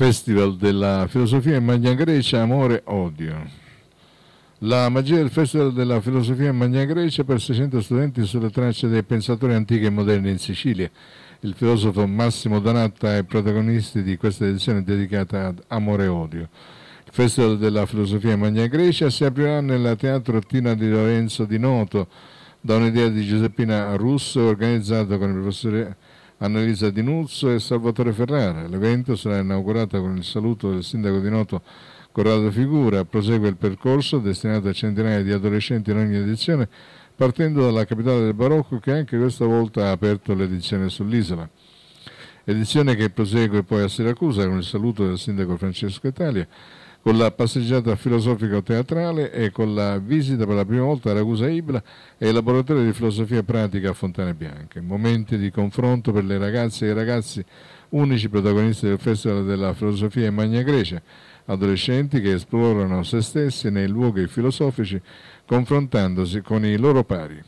Festival della Filosofia in Magna Grecia, Amore, Odio. La magia del Festival della Filosofia in Magna Grecia per 600 studenti sulle tracce dei pensatori antichi e moderni in Sicilia. Il filosofo Massimo Donatta è protagonista di questa edizione dedicata ad Amore e Odio. Il Festival della Filosofia in Magna Grecia si aprirà nella Teatro Tina di Lorenzo di Noto da un'idea di Giuseppina Russo organizzato con il professore Annalisa Di Nuzzo e Salvatore Ferrara. L'evento sarà inaugurato con il saluto del sindaco di Noto Corrado Figura. Prosegue il percorso destinato a centinaia di adolescenti in ogni edizione, partendo dalla capitale del Barocco che anche questa volta ha aperto l'edizione sull'isola. Edizione che prosegue poi a Siracusa con il saluto del sindaco Francesco Italia con la passeggiata filosofico-teatrale e con la visita per la prima volta a Ragusa Ibla e il laboratorio di filosofia pratica a Fontane Bianche. Momenti di confronto per le ragazze e i ragazzi unici protagonisti del Festival della Filosofia in Magna Grecia, adolescenti che esplorano se stessi nei luoghi filosofici confrontandosi con i loro pari.